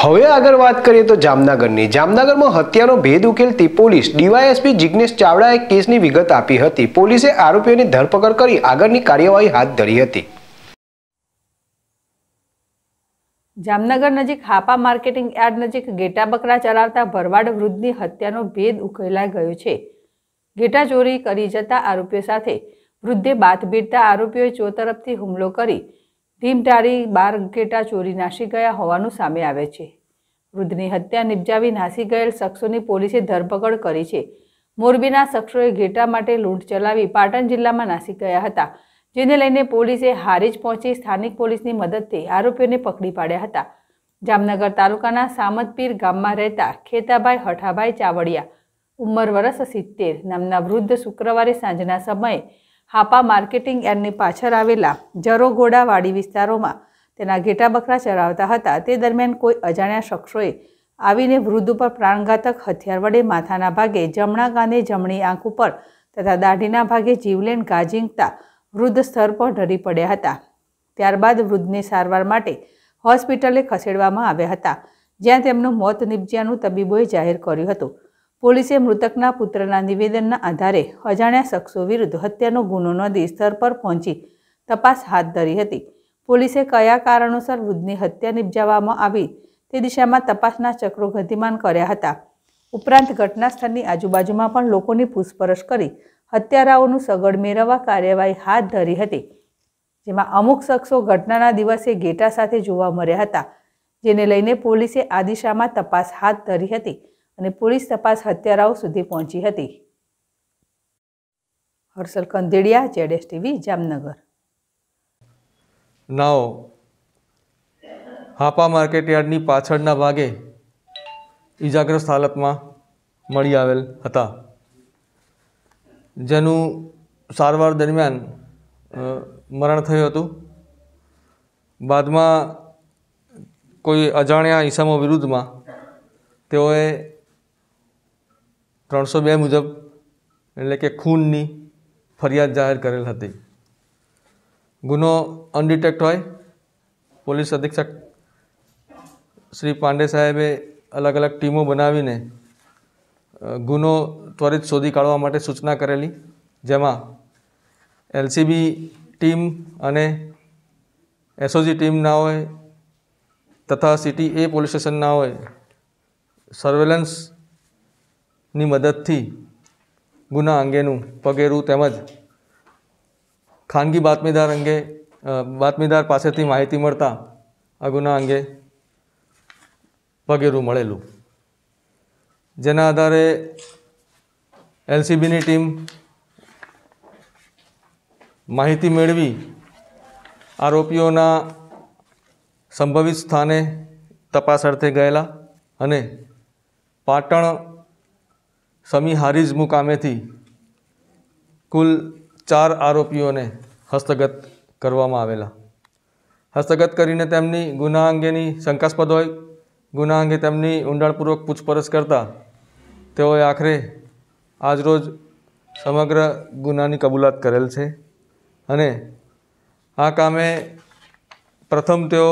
હવે આગળ વાત કરીએ તો જામનગરની જામનગરમાં હત્યાનો ભેદ ઉકેલતી પોલીસ ડીવાયએસપી જિગ્નેશ ચાવડાએ કેસની વિગત આપી હતી પોલીસે આરોપીઓની ધરપકડ કરી આગળની કાર્યવાહી હાથ ધરી હતી જામનગર નજીક હાપા માર્કેટિંગ યાર્ડ નજીક ગેટા બકરા ચલાવતા ભરવાડ વૃદ્ધની હત્યાનો ભેદ ઉકેલાઈ ગયો છે ગેટા ચોરી કરી જતા આરોપીઓ સાથે વૃદ્ધે બાથ બીડતા આરોપીઓએ ચોતરફથી હુમલો કરી ઢીમઢારી બાર ઘેટા ચોરી નાસી ગયા હોવાનું સામે આવે છે વૃદ્ધની હત્યા નિપજાવી નાસી ગયેલ શખ્સોની પોલીસે ધરપકડ કરી છે મોરબીના શખ્સોએ ઘેટા માટે લૂંટ ચલાવી પાટણ જિલ્લામાં નાસી ગયા હતા જેને લઈને પોલીસે હારીજ પહોંચી સ્થાનિક પોલીસની મદદથી આરોપીઓને પકડી પાડ્યા હતા જામનગર તાલુકાના સામતપીર ગામમાં રહેતા ખેતાભાઈ હઠાભાઈ ચાવડિયા ઉંમર વરસ સિત્તેર નામના વૃદ્ધ શુક્રવારે સાંજના સમયે હાપા માર્કેટિંગ યાર્ડની પાછળ આવેલા જરોઘોડાવાડી વિસ્તારોમાં તેના ઘેટા બકરા ચરાવતા હતા તે દરમિયાન કોઈ અજાણ્યા શખ્સોએ આવીને વૃદ્ધ ઉપર પ્રાણઘાતક હથિયાર વડે માથાના ભાગે જમણા કાંધે જમણી આંખ ઉપર તથા દાઢીના ભાગે જીવલેણ ગાજીંકતા વૃદ્ધ સ્તર પર ઢળી પડ્યા હતા ત્યારબાદ વૃદ્ધને સારવાર માટે હોસ્પિટલે ખસેડવામાં આવ્યા હતા જ્યાં તેમનું મોત નિપજ્યાનું તબીબોએ જાહેર કર્યું હતું પોલીસે મૃતકના પુત્રના નિવેદનના આધારે અજાણ્યા શખ્સો વિરુદ્ધ હત્યાનો ગુનો નોંધી સ્થળ પર પહોંચી તપાસ હાથ ધરી હતી પોલીસે કયા કારણોસર વૃદ્ધની હત્યા નિપજાવવામાં આવી તે દિશામાં તપાસના ચક્રો ગતિમાન કર્યા હતા ઉપરાંત ઘટના સ્થળની આજુબાજુમાં પણ લોકોની પૂછપરછ કરી હત્યારાઓનું સગડ મેળવવા કાર્યવાહી હાથ ધરી હતી જેમાં અમુક શખ્સો ઘટનાના દિવસે ગેટા સાથે જોવા મળ્યા હતા જેને લઈને પોલીસે આ દિશામાં તપાસ હાથ ધરી હતી અને પોલીસ તપાસ હત્યારાઓ સુધી પહોંચી હતી હર્ષલ કંદેડિયા જેડેસ ટીવી જામનગર નાઓ હાપા માર્કેટ યાર્ડની પાછળના ભાગે ઈજાગ્રસ્ત હાલતમાં મળી આવેલ હતા જેનું સારવાર દરમિયાન મરણ થયું હતું બાદમાં કોઈ અજાણ્યા ઈસમો વિરુદ્ધમાં તેઓએ ત્રણસો બે મુજબ એટલે કે ખૂનની ફરિયાદ જાહેર કરેલ હતી ગુનો અનડિટેક્ટ હોય પોલીસ અધિક્ષક શ્રી પાંડે સાહેબે અલગ અલગ ટીમો બનાવીને ગુનો ત્વરિત શોધી કાઢવા માટે સૂચના કરેલી જેમાં એલસીબી ટીમ અને એસઓજી ટીમના હોય તથા સિટી એ પોલીસ સ્ટેશનના હોય સર્વેલન્સ ની મદદથી ગુના અંગેનું પગેરું તેમજ ખાનગી બાતમીદાર અંગે બાતમીદાર પાસેથી માહિતી મળતા આ ગુના અંગે પગેરું મળેલું જેના આધારે એલસીબીની ટીમ માહિતી મેળવી આરોપીઓના સંભવિત સ્થાને તપાસ અર્થે ગયેલા અને પાટણ સમી હારીજ મુકામેથી કુલ ચાર આરોપીઓને હસ્તગત કરવામાં આવેલા હસ્તગત કરીને તેમની ગુના અંગેની શંકાસ્પદ હોય ગુના અંગે તેમની ઊંડાણપૂર્વક પૂછપરછ કરતા તેઓએ આખરે આજરોજ સમગ્ર ગુનાની કબૂલાત કરેલ છે અને આ કામે પ્રથમ તેઓ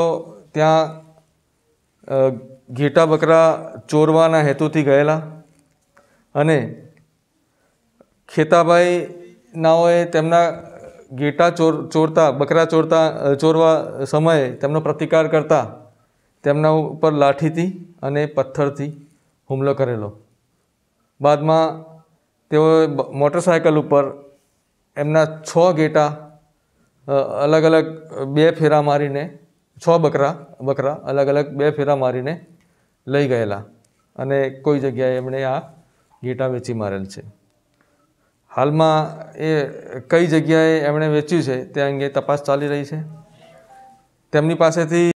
ત્યાં ઘેટા બકરા ચોરવાના હેતુથી ગયેલા અને ખેતાભાઈનાઓએ તેમના ગેટા ચોર ચોરતા બકરા ચોરતા ચોરવા સમયે તેમનો પ્રતિકાર કરતા તેમના ઉપર લાઠીથી અને પથ્થરથી હુમલો કરેલો બાદમાં તેઓએ મોટરસાયકલ ઉપર એમના છ ગેટા અલગ અલગ બે ફેરા મારીને છ બકરા બકરા અલગ અલગ બે ફેરા મારીને લઈ ગયેલા અને કોઈ જગ્યાએ એમણે આ ગીટા વેચી મારેલ છે હાલમાં એ કઈ જગ્યાએ એમણે વેચ્યું છે તે અંગે તપાસ ચાલી રહી છે તેમની પાસેથી